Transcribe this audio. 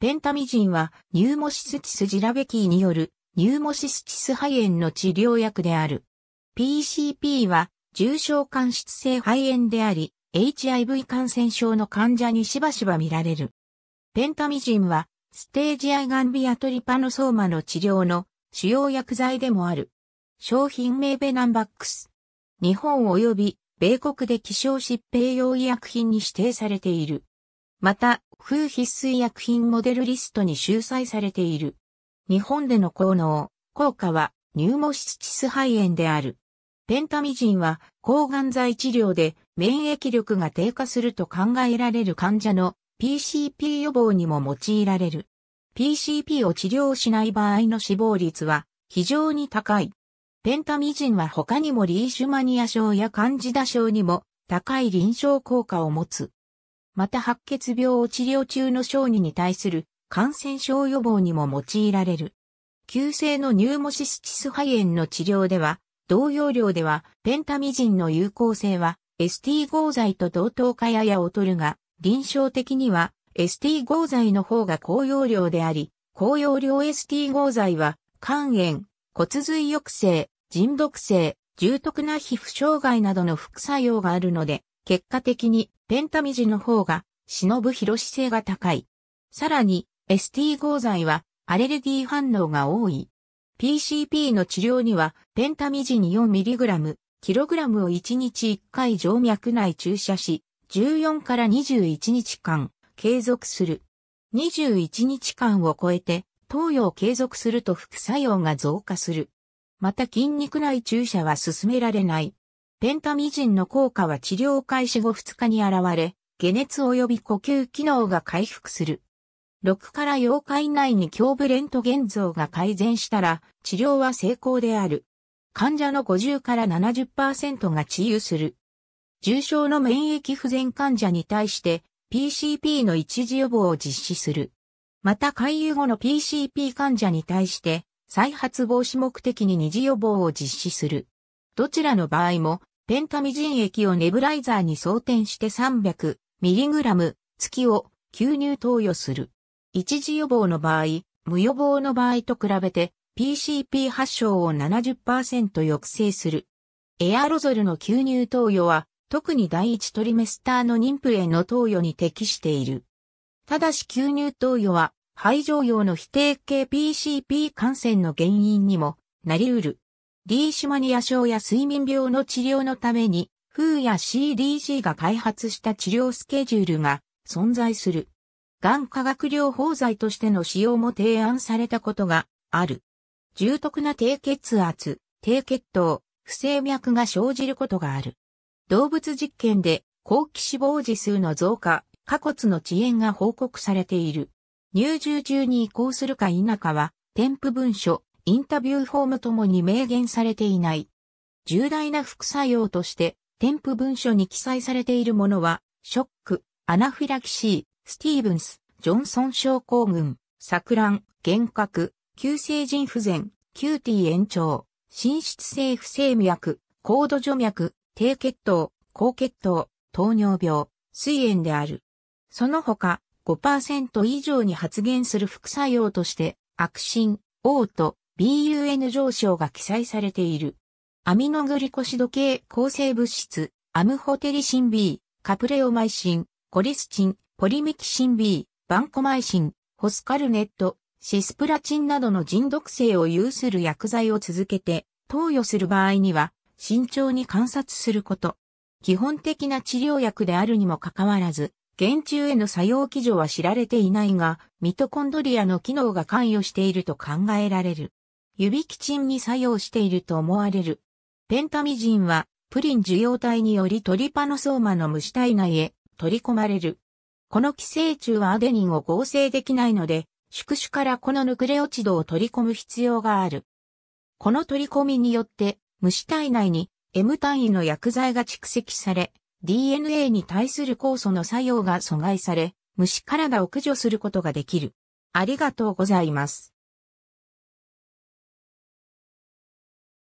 ペンタミジンは、ニューモシスチスジラベキーによる、ニューモシスチス肺炎の治療薬である。PCP は、重症間質性肺炎であり、HIV 感染症の患者にしばしば見られる。ペンタミジンは、ステージアイガンビアトリパノソーマの治療の主要薬剤でもある。商品名ベナンバックス。日本及び米国で希少疾病用医薬品に指定されている。また、風必須薬品モデルリストに収載されている。日本での効能、効果は、ニューモシスチス肺炎である。ペンタミジンは、抗がん剤治療で免疫力が低下すると考えられる患者の PCP 予防にも用いられる。PCP を治療しない場合の死亡率は非常に高い。ペンタミジンは他にもリーシュマニア症やカンジダ症にも高い臨床効果を持つ。また白血病を治療中の小児に対する感染症予防にも用いられる。急性のニューモシスチス肺炎の治療では、同容量ではペンタミジンの有効性は ST 合剤と同等かやや劣るが、臨床的には ST 合剤の方が高容量であり、高容量 ST 合剤は肝炎、骨髄抑制、腎毒性、重篤な皮膚障害などの副作用があるので、結果的にペンタミジの方が、忍ぶ広し性が高い。さらに、ST 合剤は、アレルギー反応が多い。PCP の治療には、ペンタミジに 4mg、kg を1日1回静脈内注射し、14から21日間、継続する。21日間を超えて、投与を継続すると副作用が増加する。また筋肉内注射は進められない。ペンタミジンの効果は治療開始後2日に現れ、下熱及び呼吸機能が回復する。6から8日以内に胸部レントゲン像が改善したら、治療は成功である。患者の50から70%が治癒する。重症の免疫不全患者に対して PCP の一時予防を実施する。また回遊後の PCP 患者に対して再発防止目的に二次予防を実施する。どちらの場合もペンタミジン液をネブライザーに装填して 300mg 月を吸入投与する。一時予防の場合、無予防の場合と比べて PCP 発症を70%抑制する。エアロゾルの吸入投与は特に第一トリメスターの妊婦への投与に適している。ただし吸入投与は排常用の非定型 PCP 感染の原因にもなり得る。リーシュマニア症や睡眠病の治療のために、フーや CDG が開発した治療スケジュールが存在する。がん化学療法剤としての使用も提案されたことがある。重篤な低血圧、低血糖、不整脈が生じることがある。動物実験で後期死亡時数の増加、下骨の遅延が報告されている。入住中に移行するか否かは、添付文書、インタビューフォームともに明言されていない。重大な副作用として、添付文書に記載されているものは、ショック、アナフィラキシー、スティーブンス、ジョンソン症候群、錯乱、幻覚、急性腎不全、キューティー延長、心室性不整脈、高度除脈、低血糖、高血糖、糖尿病、水炎である。その他、5%以上に発現する副作用として、悪心、嘔吐、BUN 上昇が記載されている。アミノグリコシド系構成物質、アムホテリシン B、カプレオマイシン、コリスチン、ポリミキシン B、バンコマイシン、ホスカルネット、シスプラチンなどの人毒性を有する薬剤を続けて投与する場合には慎重に観察すること。基本的な治療薬であるにもかかわらず、原虫への作用基準は知られていないが、ミトコンドリアの機能が関与していると考えられる。指基鎮に作用していると思われる。ペンタミジンは、プリン受容体によりトリパノソーマの虫体内へ取り込まれる。この寄生虫はアデニンを合成できないので、宿主からこのヌクレオチドを取り込む必要がある。この取り込みによって、虫体内に M 単位の薬剤が蓄積され、DNA に対する酵素の作用が阻害され、虫体を駆除することができる。ありがとうございます。